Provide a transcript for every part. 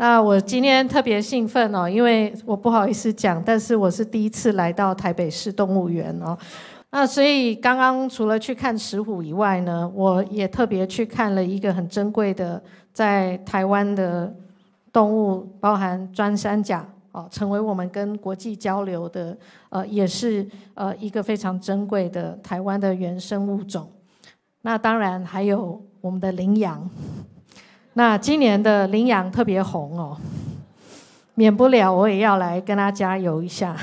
那我今天特别兴奋哦，因为我不好意思讲，但是我是第一次来到台北市动物园哦。那所以刚刚除了去看石虎以外呢，我也特别去看了一个很珍贵的在台湾的动物，包含钻山甲哦，成为我们跟国际交流的呃，也是呃一个非常珍贵的台湾的原生物种。那当然还有我们的羚羊。那今年的羚羊特别红哦，免不了我也要来跟它加油一下。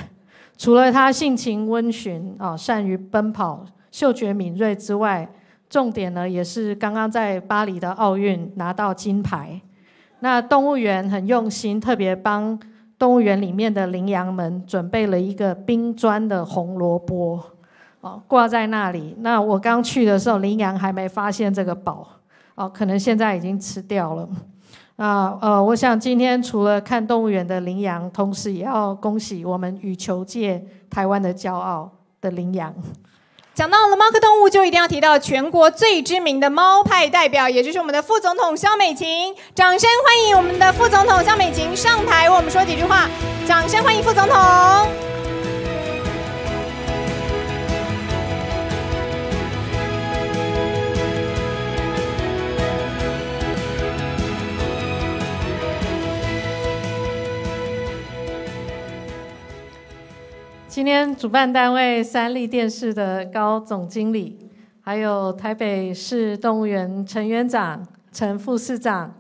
除了它性情温驯啊，善于奔跑、嗅觉敏锐之外，重点呢也是刚刚在巴黎的奥运拿到金牌。那动物园很用心，特别帮动物园里面的羚羊们准备了一个冰砖的红萝卜哦，挂在那里。那我刚去的时候，羚羊还没发现这个宝。哦，可能现在已经吃掉了。那呃，我想今天除了看动物园的羚羊，同时也要恭喜我们羽球界台湾的骄傲的羚羊。讲到了猫动物，就一定要提到全国最知名的猫派代表，也就是我们的副总统肖美琴。掌声欢迎我们的副总统肖美琴上台，我们说几句话。掌声欢迎副总统。今天主办单位三立电视的高总经理，还有台北市动物园陈园长、陈副市长，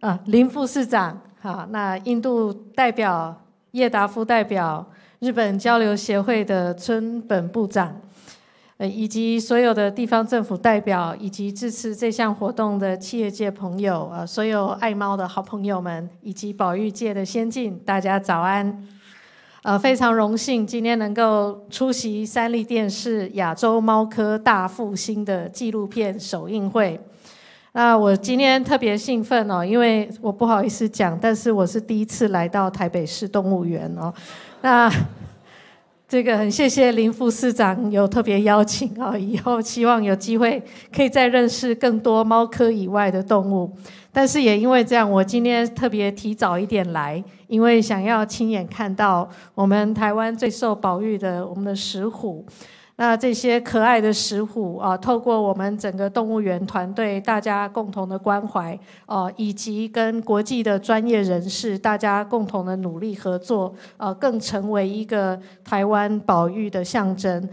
啊林副市长，好，那印度代表叶达夫代表，日本交流协会的村本部长，呃，以及所有的地方政府代表，以及支持这项活动的企业界朋友，啊，所有爱猫的好朋友们，以及保育界的先进，大家早安。呃，非常荣幸今天能够出席三立电视《亚洲猫科大复兴》的纪录片首映会。那我今天特别兴奋哦，因为我不好意思讲，但是我是第一次来到台北市动物园哦。那 这个很谢谢林副市长有特别邀请哦，以后希望有机会可以再认识更多猫科以外的动物。但是也因为这样，我今天特别提早一点来。因为想要亲眼看到我们台湾最受保育的我们的石虎，那这些可爱的石虎啊，透过我们整个动物园团队大家共同的关怀哦，以及跟国际的专业人士大家共同的努力合作啊，更成为一个台湾保育的象征。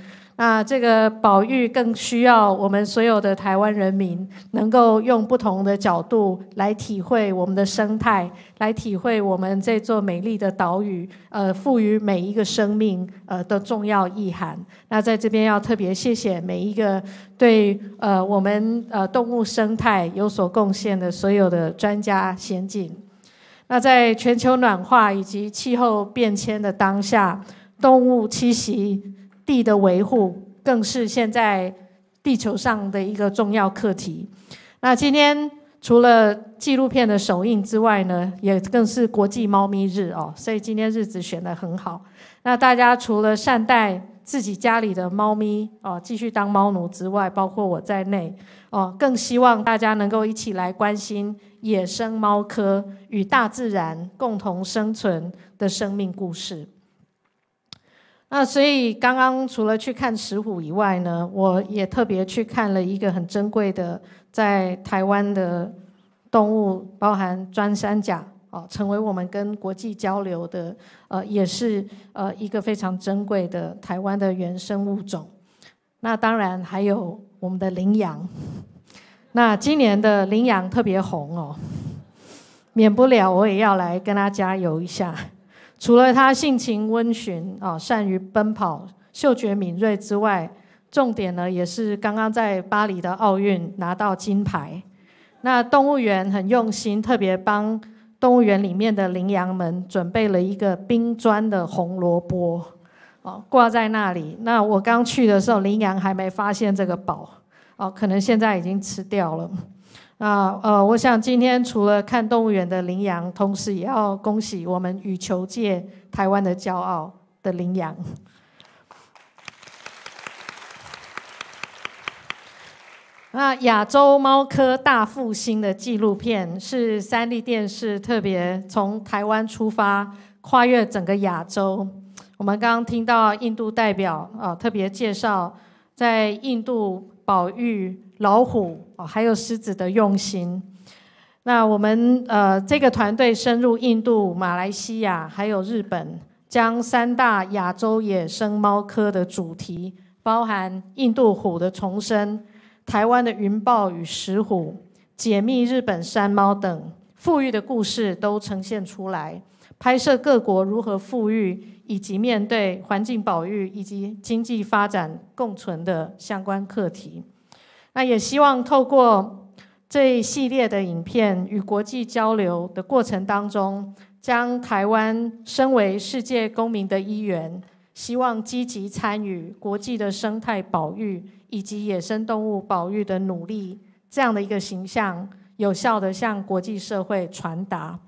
那这个保育更需要我们所有的台湾人民能够用不同的角度来体会我们的生态，来体会我们这座美丽的岛屿，呃，赋予每一个生命呃的重要意涵。那在这边要特别谢谢每一个对呃我们呃动物生态有所贡献的所有的专家先进。那在全球暖化以及气候变迁的当下，动物栖息。地的维护更是现在地球上的一个重要课题。那今天除了纪录片的首映之外呢，也更是国际猫咪日哦，所以今天日子选的很好。那大家除了善待自己家里的猫咪哦，继续当猫奴之外，包括我在内哦，更希望大家能够一起来关心野生猫科与大自然共同生存的生命故事。那所以刚刚除了去看石虎以外呢，我也特别去看了一个很珍贵的在台湾的动物，包含钻山甲哦，成为我们跟国际交流的呃，也是呃一个非常珍贵的台湾的原生物种。那当然还有我们的羚羊，那今年的羚羊特别红哦，免不了我也要来跟它加油一下。除了他性情温驯啊，善于奔跑，嗅觉敏锐之外，重点呢也是刚刚在巴黎的奥运拿到金牌。那动物园很用心，特别帮动物园里面的羚羊们准备了一个冰砖的红萝卜，哦，挂在那里。那我刚去的时候，羚羊还没发现这个宝，哦，可能现在已经吃掉了。啊，呃，我想今天除了看动物园的羚羊，同时也要恭喜我们羽球界台湾的骄傲的羚羊。那亚洲猫科大复兴的纪录片是三立电视特别从台湾出发，跨越整个亚洲。我们刚刚听到印度代表啊特别介绍，在印度。宝玉、老虎哦，还有狮子的用心。那我们呃，这个团队深入印度、马来西亚，还有日本，将三大亚洲野生猫科的主题，包含印度虎的重生、台湾的云豹与石虎、解密日本山猫等，富裕的故事都呈现出来。拍摄各国如何富裕，以及面对环境保育以及经济发展共存的相关课题。那也希望透过这一系列的影片与国际交流的过程当中，将台湾身为世界公民的一员，希望积极参与国际的生态保育以及野生动物保育的努力，这样的一个形象，有效的向国际社会传达。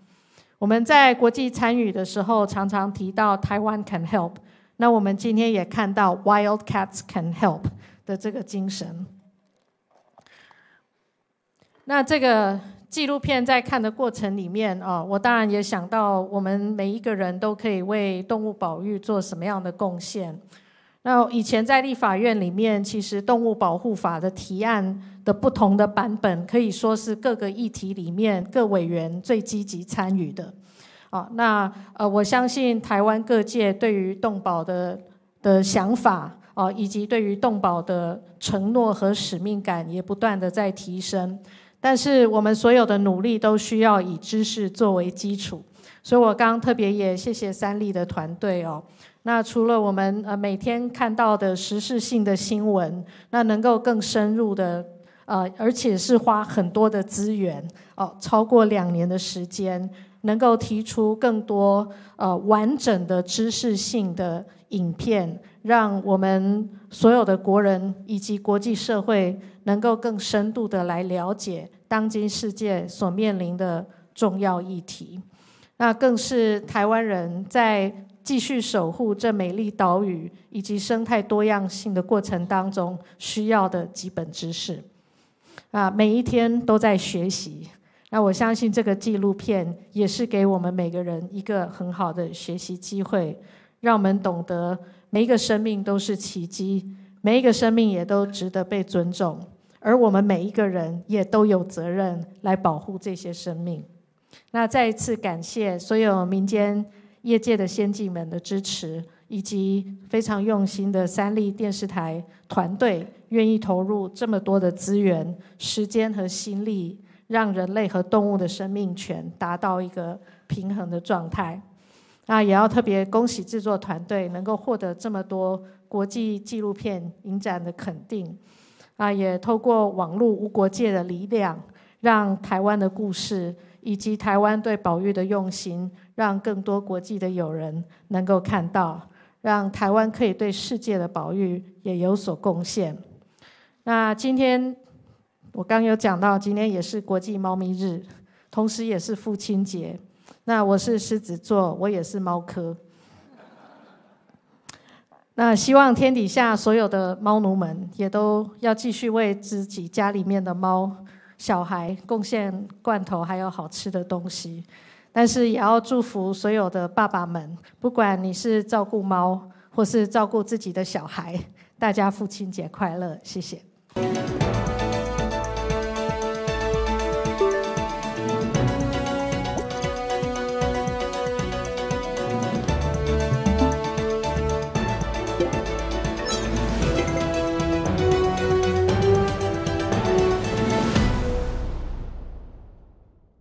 我们在国际参与的时候，常常提到“台湾 can help”。那我们今天也看到 “wildcats can help” 的这个精神。那这个纪录片在看的过程里面，啊，我当然也想到，我们每一个人都可以为动物保育做什么样的贡献。那以前在立法院里面，其实动物保护法的提案的不同的版本，可以说是各个议题里面各委员最积极参与的。啊，那呃，我相信台湾各界对于动保的的想法，啊，以及对于动保的承诺和使命感，也不断的在提升。但是我们所有的努力都需要以知识作为基础，所以我刚特别也谢谢三立的团队哦。那除了我们呃每天看到的时事性的新闻，那能够更深入的呃，而且是花很多的资源哦，超过两年的时间，能够提出更多呃完整的知识性的影片，让我们所有的国人以及国际社会能够更深度的来了解当今世界所面临的重要议题，那更是台湾人在。继续守护这美丽岛屿以及生态多样性的过程当中需要的基本知识啊，每一天都在学习。那我相信这个纪录片也是给我们每个人一个很好的学习机会，让我们懂得每一个生命都是奇迹，每一个生命也都值得被尊重，而我们每一个人也都有责任来保护这些生命。那再一次感谢所有民间。业界的先进们的支持，以及非常用心的三立电视台团队，愿意投入这么多的资源、时间和心力，让人类和动物的生命权达到一个平衡的状态。那也要特别恭喜制作团队能够获得这么多国际纪录片影展的肯定。啊，也透过网络无国界的力量，让台湾的故事。以及台湾对保育的用心，让更多国际的友人能够看到，让台湾可以对世界的保育也有所贡献。那今天我刚有讲到，今天也是国际猫咪日，同时也是父亲节。那我是狮子座，我也是猫科。那希望天底下所有的猫奴们，也都要继续为自己家里面的猫。小孩贡献罐头，还有好吃的东西，但是也要祝福所有的爸爸们，不管你是照顾猫，或是照顾自己的小孩，大家父亲节快乐，谢谢。